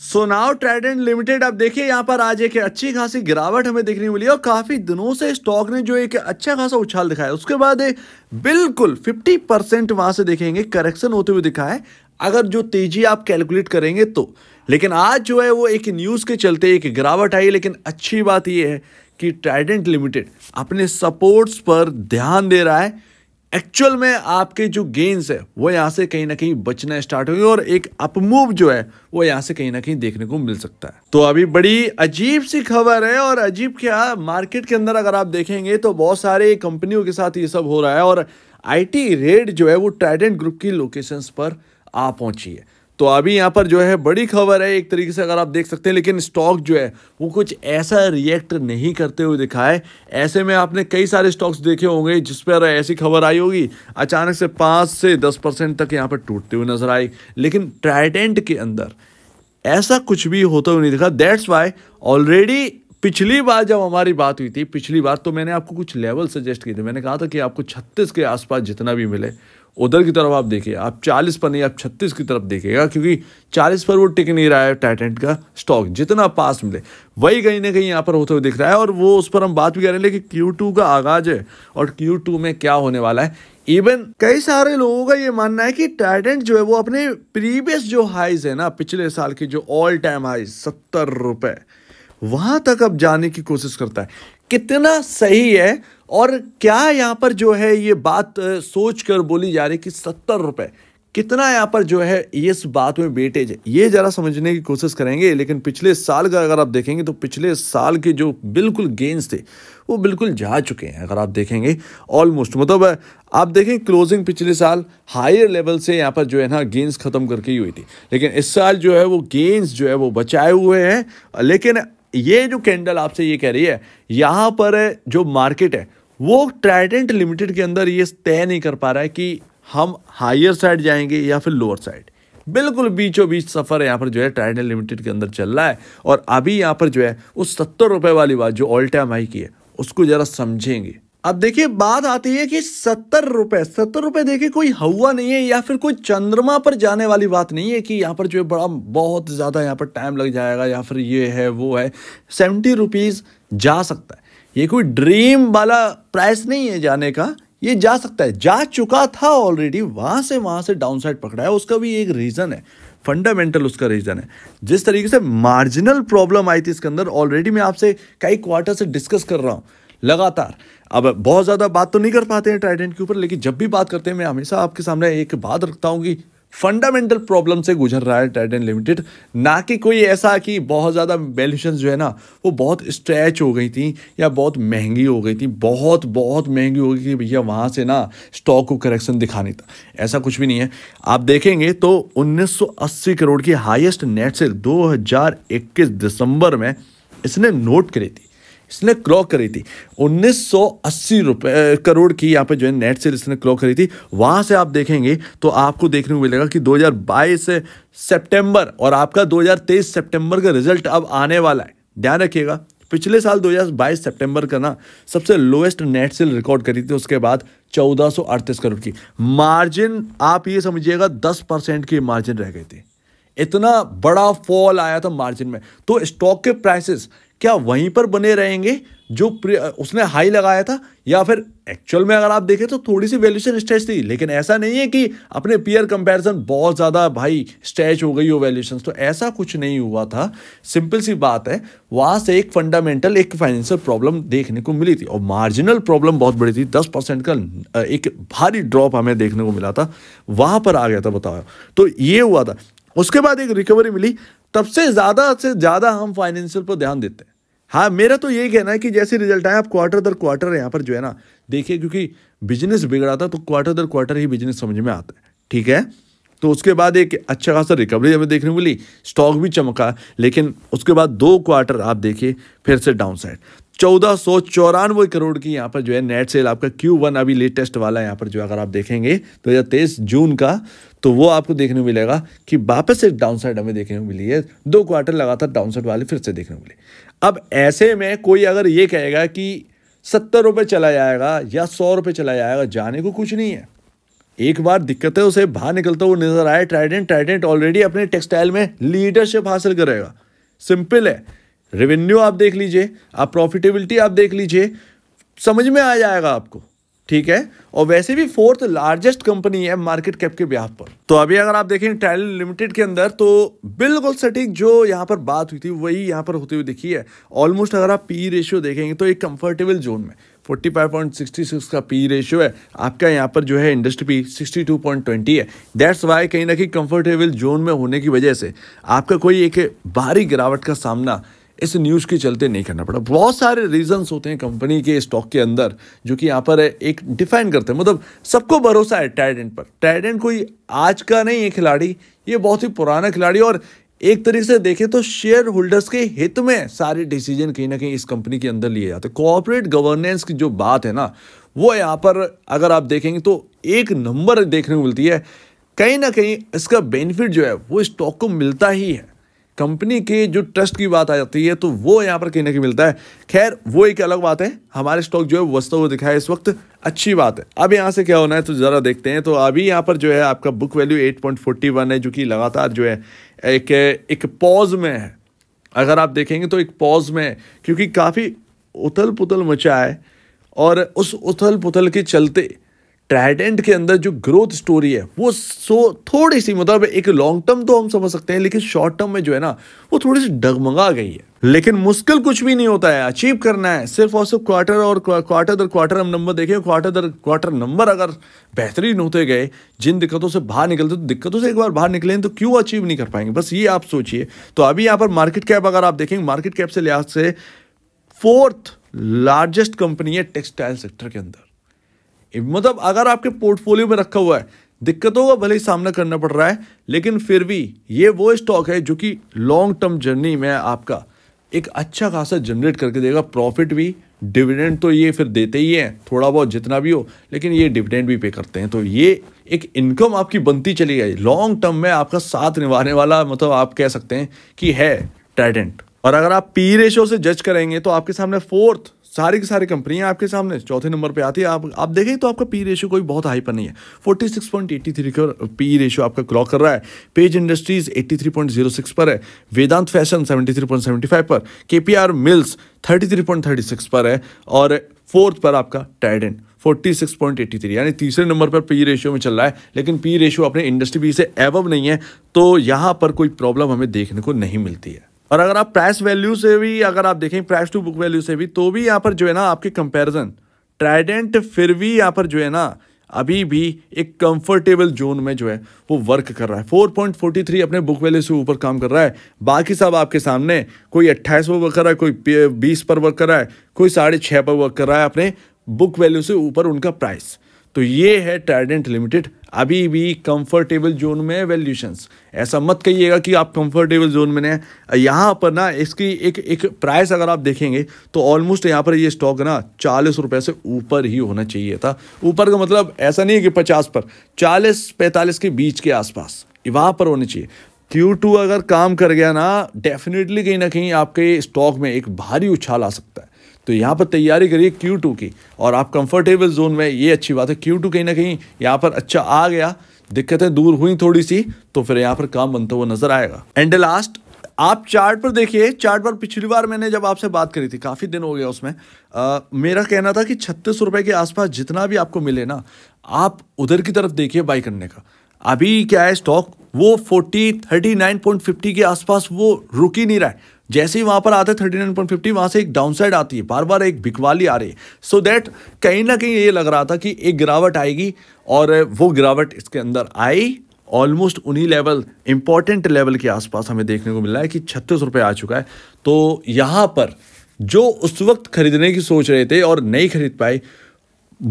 सोनाव Trident limited अब देखिए यहाँ पर आज एक अच्छी खासी गिरावट हमें देखने मिली और काफी दिनों से स्टॉक ने जो एक अच्छा खासा उछाल दिखाया उसके बाद बिल्कुल 50 परसेंट वहां से देखेंगे करेक्शन होते हुए दिखा है अगर जो तेजी आप कैलकुलेट करेंगे तो लेकिन आज जो है वो एक न्यूज़ के चलते एक गिरावट आई लेकिन अच्छी बात यह है कि ट्राइडेंट लिमिटेड अपने सपोर्ट्स पर ध्यान दे रहा है एक्चुअल में आपके जो गेंस है वो यहाँ से कहीं ना कहीं बचना स्टार्ट होगी और एक अपमूव जो है वो यहाँ से कहीं ना कहीं देखने को मिल सकता है तो अभी बड़ी अजीब सी खबर है और अजीब क्या मार्केट के अंदर अगर आप देखेंगे तो बहुत सारे कंपनियों के साथ ये सब हो रहा है और आईटी रेड जो है वो ट्राइडेंट ग्रुप की लोकेशंस पर आ पहुंची है तो अभी यहाँ पर जो है बड़ी खबर है एक तरीके से अगर आप देख सकते हैं लेकिन स्टॉक जो है वो कुछ ऐसा रिएक्ट नहीं करते हुए दिखाए ऐसे में आपने कई सारे स्टॉक्स देखे होंगे जिस पर ऐसी खबर आई होगी अचानक से पाँच से दस परसेंट तक यहाँ पर टूटते हुए नजर आई लेकिन ट्राइडेंट के अंदर ऐसा कुछ भी होता हुआ नहीं दिखा दैट्स वाई ऑलरेडी पिछली बार जब हमारी बात हुई थी पिछली बार तो मैंने आपको कुछ लेवल सजेस्ट किए थे मैंने कहा था कि आपको छत्तीस के आसपास जितना भी मिले उधर की तरफ आप देखिए आप 40 पर नहीं आप 36 की तरफ देखिएगा क्योंकि 40 पर वो टिक नहीं रहा है टाइटेंट का स्टॉक जितना पास मिले वही कहीं ना कहीं यहाँ पर होते हुए दिख रहा है और वो उस पर हम बात भी कर रहे हैं लेकिन Q2 का आगाज है और Q2 में क्या होने वाला है इवन कई सारे लोगों का ये मानना है कि टाइटेंट जो है वो अपने प्रीवियस जो हाइज है ना पिछले साल की जो ऑल टाइम हाइज सत्तर रुपये वहाँ तक अब जाने की कोशिश करता है कितना सही है और क्या यहाँ पर जो है ये बात सोच कर बोली जा रही कि सत्तर रुपये कितना यहाँ पर जो है इस बात में बेटेज है ये ज़रा समझने की कोशिश करेंगे लेकिन पिछले साल का अगर आप देखेंगे तो पिछले साल के जो बिल्कुल गेंस थे वो बिल्कुल जा चुके हैं अगर आप देखेंगे ऑलमोस्ट मतलब आप देखें क्लोजिंग पिछले साल हायर लेवल से यहाँ पर जो है ना गेंस ख़त्म करके ही हुई थी लेकिन इस साल जो है वो गेंस जो है वो बचाए हुए हैं लेकिन ये जो कैंडल आपसे ये कह रही है यहाँ पर जो मार्केट है वो ट्राइडेंट लिमिटेड के अंदर ये तय नहीं कर पा रहा है कि हम हायर साइड जाएंगे या फिर लोअर साइड बिल्कुल बीचों बीच सफ़र यहाँ पर जो है ट्राइडेंट लिमिटेड के अंदर चल रहा है और अभी यहाँ पर जो है उस सत्तर रुपये वाली बात जो ऑल टाइम हाई की है उसको ज़रा समझेंगे अब देखिए बात आती है कि सत्तर रुपये सत्तर रुपये देखिए कोई हवा नहीं है या फिर कोई चंद्रमा पर जाने वाली बात नहीं है कि यहाँ पर जो है बड़ा बहुत ज़्यादा यहाँ पर टाइम लग जाएगा या फिर ये है वो है सेवेंटी रुपीज़ जा सकता है ये कोई ड्रीम वाला प्राइस नहीं है जाने का ये जा सकता है जा चुका था ऑलरेडी वहाँ से वहाँ से डाउन साइड पकड़ा है उसका भी एक रीज़न है फंडामेंटल उसका रीज़न है जिस तरीके से मार्जिनल प्रॉब्लम आई थी इसके अंदर ऑलरेडी मैं आपसे कई क्वार्टर से डिस्कस कर रहा हूँ लगातार अब बहुत ज़्यादा बात तो नहीं कर पाते हैं ट्राइडेंट के ऊपर लेकिन जब भी बात करते हैं मैं हमेशा आपके सामने एक बात रखता हूँ कि फंडामेंटल प्रॉब्लम से गुजर रहा है ट्राइडेंट लिमिटेड ना कि कोई ऐसा कि बहुत ज़्यादा वैल्यूशन जो है ना वो बहुत स्ट्रेच हो गई थी या बहुत महंगी हो गई थी बहुत बहुत महंगी हो गई थी भैया वहाँ से ना स्टॉक को करेक्शन दिखाने था ऐसा कुछ भी नहीं है आप देखेंगे तो 1980 करोड़ की हाइएस्ट नेट सेल दो दिसंबर में इसने नोट करी थी इसने क्लो करी थी उन्नीस सौ करोड़ की यहाँ पे जो है नेट सेल इसने क्लो करी थी वहाँ से आप देखेंगे तो आपको देखने को मिलेगा कि 2022 सितंबर और आपका 2023 सितंबर का रिजल्ट अब आने वाला है ध्यान रखिएगा पिछले साल 2022 सितंबर का ना सबसे लोएस्ट नेट सेल रिकॉर्ड करी थी उसके बाद चौदह करोड़ की मार्जिन आप ये समझिएगा दस परसेंट की मार्जिन रह गई थी इतना बड़ा फॉल आया था मार्जिन में तो स्टॉक के प्राइसेस क्या वहीं पर बने रहेंगे जो उसने हाई लगाया था या फिर एक्चुअल में अगर आप देखें तो थोड़ी सी वैल्यूशन स्ट्रेच थी लेकिन ऐसा नहीं है कि अपने पीयर कंपैरिजन बहुत ज़्यादा भाई स्ट्रेच हो गई हो वैल्यूशन तो ऐसा कुछ नहीं हुआ था सिंपल सी बात है वहाँ से एक फंडामेंटल एक फाइनेंशियल प्रॉब्लम देखने को मिली थी और मार्जिनल प्रॉब्लम बहुत बड़ी थी दस परसेंट का एक भारी ड्रॉप हमें देखने को मिला था वहाँ पर आ गया था बताओ तो ये हुआ था उसके बाद एक रिकवरी मिली तब से ज़्यादा से ज़्यादा हम फाइनेंशियल पर ध्यान देते हैं हाँ मेरा तो यही कहना है कि जैसे रिजल्ट आए आप क्वार्टर दर क्वार्टर यहाँ पर जो है ना देखिए क्योंकि बिजनेस बिगड़ा था तो क्वार्टर दर क्वार्टर ही बिजनेस समझ में आता है ठीक है तो उसके बाद एक अच्छा खासा रिकवरी हमें देखने को मिली स्टॉक भी चमका लेकिन उसके बाद दो क्वार्टर आप देखिए फिर से डाउन साइड चौदह सौ चौरानवे करोड़ की यहाँ पर जो है नेट सेल आपका क्यू वन अभी लेटेस्ट वाला यहाँ पर जो अगर आप देखेंगे दो तो हज़ार तेईस जून का तो वो आपको देखने को मिलेगा कि वापस एक डाउन साइड हमें देखने को मिली है दो क्वार्टर लगातार डाउन साइड वाले फिर से देखने को मिले अब ऐसे में कोई अगर ये कहेगा कि सत्तर रुपये चला जाएगा या सौ रुपये चला जाएगा जाने को कुछ नहीं है एक बार दिक्कतें उसे बाहर निकलता हुआ नजर आए ट्राइडेंट ट्राइडेंट ऑलरेडी अपने टेक्सटाइल में लीडरशिप हासिल करेगा सिंपल है रेवेन्यू आप देख लीजिए आप प्रॉफिटेबिलिटी आप देख लीजिए समझ में आ जाएगा आपको ठीक है और वैसे भी फोर्थ लार्जेस्ट कंपनी है मार्केट कैप के ब्याह पर तो अभी अगर आप देखें टाइल लिमिटेड के अंदर तो बिल्कुल सटीक जो यहाँ पर बात हुई थी वही यहाँ पर होती हुई दिखी है ऑलमोस्ट अगर आप पी रेशियो देखेंगे तो एक कंफर्टेबल जोन में 45.66 का पी रेशियो है आपका यहाँ पर जो है इंडस्ट्री पी 62.20 है दैट्स वाई कहीं ना कहीं कंफर्टेबल जोन में होने की वजह से आपका कोई एक भारी गिरावट का सामना इस न्यूज़ के चलते नहीं करना पड़ा बहुत सारे रीजंस होते हैं कंपनी के स्टॉक के अंदर जो कि यहाँ पर एक डिफाइन करते हैं मतलब सबको भरोसा है टैडेंट पर टैडेंट कोई आज का नहीं है खिलाड़ी ये बहुत ही पुराना खिलाड़ी और एक तरीके से देखें तो शेयर होल्डर्स के हित में सारे डिसीजन कहीं ना कहीं इस कंपनी के अंदर लिए जाते हैं गवर्नेंस की जो बात है ना वो यहाँ पर अगर आप देखेंगे तो एक नंबर देखने को मिलती है कहीं ना कहीं इसका बेनिफिट जो है वो स्टॉक को मिलता ही है कंपनी के जो ट्रस्ट की बात आ जाती है तो वो यहाँ पर कहने के मिलता है खैर वो एक अलग बात है हमारे स्टॉक जो है वस्तु हुआ दिखा है इस वक्त अच्छी बात है अब यहाँ से क्या होना है तो ज़रा देखते हैं तो अभी यहाँ पर जो है आपका बुक वैल्यू वन है जो कि लगातार जो है एक एक पॉज में है अगर आप देखेंगे तो एक पॉज में है क्योंकि काफ़ी उथल पुथल मचा है और उस उथल पुथल के चलते ट्राइडेंट के अंदर जो ग्रोथ स्टोरी है वो सो थोड़ी सी मतलब एक लॉन्ग टर्म तो हम समझ सकते हैं लेकिन शॉर्ट टर्म में जो है ना वो थोड़ी सी डगमगा गई है लेकिन मुश्किल कुछ भी नहीं होता है अचीव करना है सिर्फ और सिर्फ क्वार्टर और क्वार्टर दर क्वार्टर हम नंबर देखें क्वार्टर दर क्वार्टर नंबर अगर बेहतरीन होते गए जिन दिक्कतों से बाहर निकलते तो दिक्कतों से एक बार बाहर निकले तो क्यों अचीव नहीं कर पाएंगे बस ये आप सोचिए तो अभी यहाँ पर मार्केट कैप अगर आप देखेंगे मार्केट कैप से लिहाज से फोर्थ लार्जेस्ट कंपनी है टेक्सटाइल सेक्टर के अंदर मतलब अगर आपके पोर्टफोलियो में रखा हुआ है दिक्कतों का भले ही सामना करना पड़ रहा है लेकिन फिर भी ये वो स्टॉक है जो कि लॉन्ग टर्म जर्नी में आपका एक अच्छा खासा जनरेट करके देगा प्रॉफिट भी डिविडेंड तो ये फिर देते ही हैं थोड़ा बहुत जितना भी हो लेकिन ये डिविडेंड भी पे करते हैं तो ये एक इनकम आपकी बनती चली गई लॉन्ग टर्म में आपका साथ निभाने वाला मतलब आप कह सकते हैं कि है ट्राइडेंट और अगर आप पी रेशो से जज करेंगे तो आपके सामने फोर्थ सारी की सारी कंपनियां आपके सामने चौथे नंबर पे आती है आप आप देखें तो आपका पी रेशियो कोई बहुत हाई पर नहीं है forty six point eighty three का पी रेशियो आपका क्रॉ कर रहा है Page Industries three point zero six पर है Vedant fashion seventy seventy three point five पर K P R mills thirty thirty three point six पर है और फोर्थ पर आपका टाइडेंट थ्री यानी तीसरे नंबर पर पी रेशियो में चल रहा है लेकिन पी रेशियो अपने इंडस्ट्री बी से एवब नहीं है तो यहाँ पर कोई प्रॉब्लम हमें देखने को नहीं मिलती है और अगर आप प्राइस वैल्यू से भी अगर आप देखें प्राइस टू बुक वैल्यू से भी तो भी यहाँ पर जो है ना आपके कंपैरिजन ट्राइडेंट फिर भी यहाँ पर जो है ना अभी भी एक कंफर्टेबल जोन में जो है वो वर्क कर रहा है 4.43 अपने बुक वैल्यू से ऊपर काम कर रहा है बाकी सब आपके सामने कोई अट्ठाईस पर वर्क कर रहा है कोई बीस पर वर्क कर रहा है कोई साढ़े छः पर वर्क कर रहा है अपने बुक वैल्यू से ऊपर उनका प्राइस तो ये है ट्राइडेंट लिमिटेड अभी भी कंफर्टेबल जोन में है वैल्यूशंस ऐसा मत कहिएगा कि आप कंफर्टेबल जोन में हैं यहाँ पर ना इसकी एक एक प्राइस अगर आप देखेंगे तो ऑलमोस्ट यहाँ पर ये स्टॉक ना चालीस रुपये से ऊपर ही होना चाहिए था ऊपर का मतलब ऐसा नहीं है कि पचास पर चालीस पैंतालीस के बीच के आसपास वहाँ पर होने चाहिए क्यू टू अगर काम कर गया ना डेफिनेटली कहीं ना कहीं आपके स्टॉक में एक भारी उछाल आ सकता है तो यहाँ पर तैयारी करिए क्यू टू की और आप कंफर्टेबल जोन में ये अच्छी बात है क्यू टू कहीं ना कहीं यहाँ पर अच्छा आ गया दिक्कतें दूर हुई थोड़ी सी तो फिर यहाँ पर काम बनता हुआ नजर आएगा एंड लास्ट आप चार्ट पर देखिए चार्ट पर पिछली बार मैंने जब आपसे बात करी थी काफ़ी दिन हो गया उसमें आ, मेरा कहना था कि छत्तीस रुपये के आसपास जितना भी आपको मिले ना आप उधर की तरफ देखिए बाई करने का अभी क्या है स्टॉक वो forty thirty nine point fifty के आसपास वो रुक ही नहीं रहा है जैसे ही वहां पर आते थर्टी नाइन पॉइंट फिफ्टी वहां से एक डाउन साइड आती है बार बार एक बिकवाली आ रही है सो दैट कहीं ना कहीं ये लग रहा था कि एक गिरावट आएगी और वो गिरावट इसके अंदर आई ऑलमोस्ट उन्हीं लेवल इंपॉर्टेंट लेवल के आसपास हमें देखने को मिल रहा है कि छत्तीस रुपये आ चुका है तो यहाँ पर जो उस वक्त खरीदने की सोच रहे थे और नहीं खरीद पाए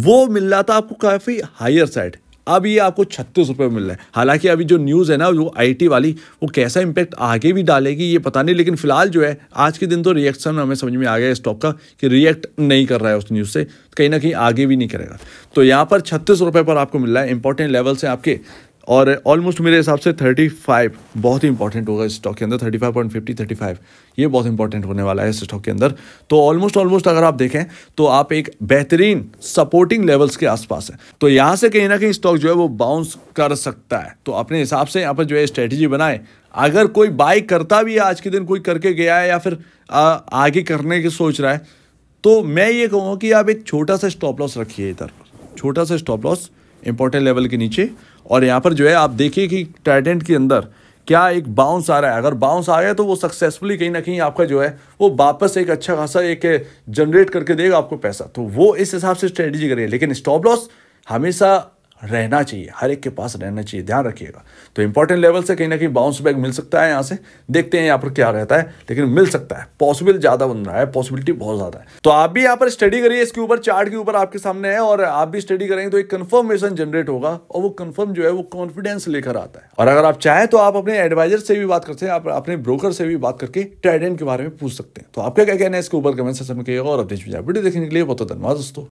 वो मिल रहा था आपको काफ़ी हायर साइड अब ये आपको छत्तीस रुपये मिल रहा है हालांकि अभी जो न्यूज़ है ना वो आईटी वाली वो कैसा इम्पैक्ट आगे भी डालेगी ये पता नहीं लेकिन फिलहाल जो है आज के दिन तो रिएक्शन हमें समझ में आ गया स्टॉक का कि रिएक्ट नहीं कर रहा है उस न्यूज़ से कहीं ना कहीं आगे भी नहीं करेगा तो यहाँ पर छत्तीस रुपये पर आपको मिल रहा है इंपॉर्टेंट लेवल से आपके और ऑलमोस्ट मेरे हिसाब से 35 बहुत ही इंपॉर्टेंट होगा इस स्टॉक के अंदर 35.50 35 ये बहुत इंपॉर्टेंट होने वाला है इस स्टॉक के अंदर तो ऑलमोस्ट ऑलमोस्ट अगर आप देखें तो आप एक बेहतरीन सपोर्टिंग लेवल्स के आसपास है तो यहाँ से कहीं ना कहीं स्टॉक जो है वो बाउंस कर सकता है तो अपने हिसाब से यहाँ पर जो है स्ट्रेटेजी बनाए अगर कोई बाई करता भी है आज के दिन कोई करके गया है या फिर आ, आगे करने की सोच रहा है तो मैं ये कहूँगा कि आप एक छोटा सा स्टॉप लॉस रखिए इधर छोटा सा स्टॉप लॉस इंपॉर्टेंट लेवल के नीचे और यहाँ पर जो है आप देखिए कि टाइटेंट के अंदर क्या एक बाउंस आ रहा है अगर बाउंस आ गया तो वो सक्सेसफुली कहीं ना कहीं आपका जो है वो वापस एक अच्छा खासा एक जनरेट करके देगा आपको पैसा तो वो इस हिसाब से स्ट्रेटेजी करिए लेकिन स्टॉप लॉस हमेशा रहना चाहिए हर एक के पास रहना चाहिए ध्यान रखिएगा तो इंपॉर्टेंट लेवल से कहीं ना कहीं बाउंस बैक मिल सकता है यहाँ से देखते हैं यहाँ पर क्या रहता है लेकिन मिल सकता है पॉसिबल ज़्यादा बन रहा है पॉसिबिलिटी बहुत ज़्यादा है तो आप भी यहाँ पर स्टडी करिए इसके ऊपर चार्ट के ऊपर आपके सामने है और आप भी स्टडी करेंगे तो एक कन्फर्मेशन जनरेट होगा और वो कन्फर्म जो है वो कॉन्फिडेंस लेकर आता है और अगर आप चाहें तो आप अपने एडवाइजर से भी बात करते हैं आप अपने ब्रोकर से भी बात करके ट्रेडेंट के बारे में पूछ सकते हैं तो आपका क्या कहना है इसके ऊपर कमेंट सेक्शन में कहिएगा और अपने वीडियो देखने के लिए बहुत धन्यवाद दोस्तों